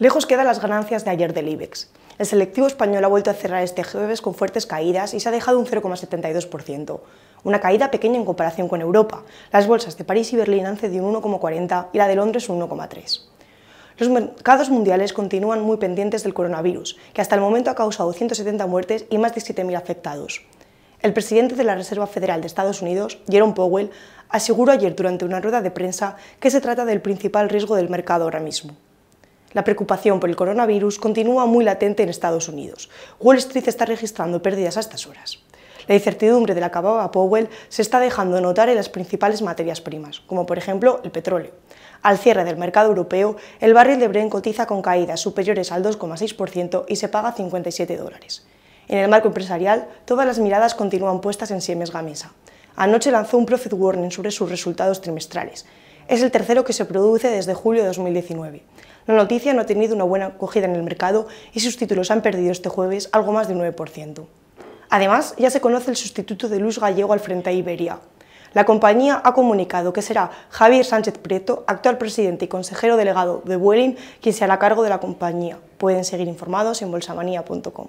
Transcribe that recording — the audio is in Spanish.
Lejos quedan las ganancias de ayer del IBEX. El selectivo español ha vuelto a cerrar este jueves con fuertes caídas y se ha dejado un 0,72%, una caída pequeña en comparación con Europa. Las bolsas de París y Berlín han cedido un 1,40 y la de Londres un 1,3. Los mercados mundiales continúan muy pendientes del coronavirus, que hasta el momento ha causado 170 muertes y más de 7.000 afectados. El presidente de la Reserva Federal de Estados Unidos, Jerome Powell, aseguró ayer durante una rueda de prensa que se trata del principal riesgo del mercado ahora mismo. La preocupación por el coronavirus continúa muy latente en Estados Unidos. Wall Street está registrando pérdidas a estas horas. La incertidumbre de la cabaña Powell se está dejando notar en las principales materias primas, como por ejemplo el petróleo. Al cierre del mercado europeo, el barril de Brent cotiza con caídas superiores al 2,6% y se paga 57 dólares. En el marco empresarial, todas las miradas continúan puestas en Siemens Gamesa. Anoche lanzó un profit warning sobre sus resultados trimestrales. Es el tercero que se produce desde julio de 2019. La noticia no ha tenido una buena acogida en el mercado y sus títulos han perdido este jueves algo más del 9%. Además, ya se conoce el sustituto de Luis Gallego al frente a Iberia. La compañía ha comunicado que será Javier Sánchez Preto, actual presidente y consejero delegado de Vueling, quien se hará cargo de la compañía. Pueden seguir informados en bolsamanía.com.